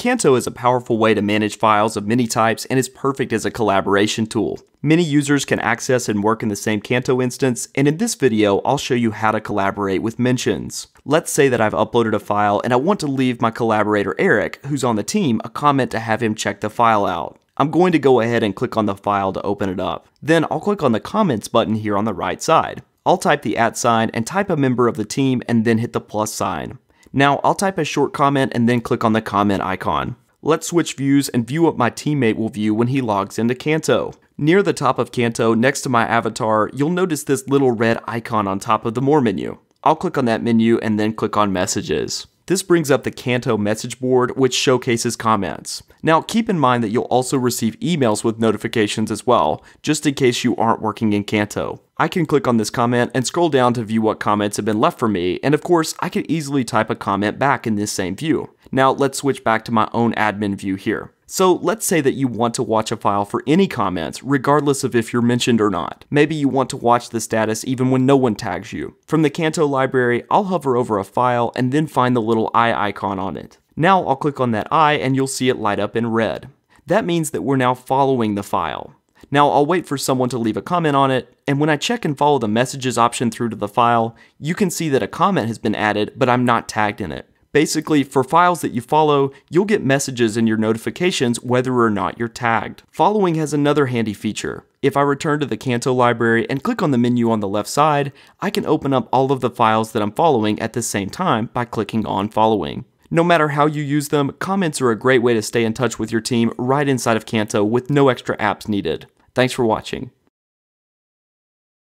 Canto is a powerful way to manage files of many types and is perfect as a collaboration tool. Many users can access and work in the same Canto instance, and in this video, I'll show you how to collaborate with mentions. Let's say that I've uploaded a file and I want to leave my collaborator Eric, who's on the team, a comment to have him check the file out. I'm going to go ahead and click on the file to open it up. Then I'll click on the comments button here on the right side. I'll type the at sign and type a member of the team and then hit the plus sign. Now I'll type a short comment and then click on the comment icon. Let's switch views and view what my teammate will view when he logs into Kanto. Near the top of Kanto, next to my avatar, you'll notice this little red icon on top of the More menu. I'll click on that menu and then click on Messages. This brings up the Kanto message board, which showcases comments. Now, keep in mind that you'll also receive emails with notifications as well, just in case you aren't working in Kanto. I can click on this comment and scroll down to view what comments have been left for me, and of course, I could easily type a comment back in this same view. Now let's switch back to my own admin view here. So let's say that you want to watch a file for any comments, regardless of if you're mentioned or not. Maybe you want to watch the status even when no one tags you. From the Canto library, I'll hover over a file and then find the little eye icon on it. Now I'll click on that eye and you'll see it light up in red. That means that we're now following the file. Now I'll wait for someone to leave a comment on it, and when I check and follow the messages option through to the file, you can see that a comment has been added, but I'm not tagged in it. Basically, for files that you follow, you'll get messages in your notifications whether or not you're tagged. Following has another handy feature. If I return to the Canto library and click on the menu on the left side, I can open up all of the files that I'm following at the same time by clicking on following. No matter how you use them, comments are a great way to stay in touch with your team right inside of Canto with no extra apps needed. Thanks for watching.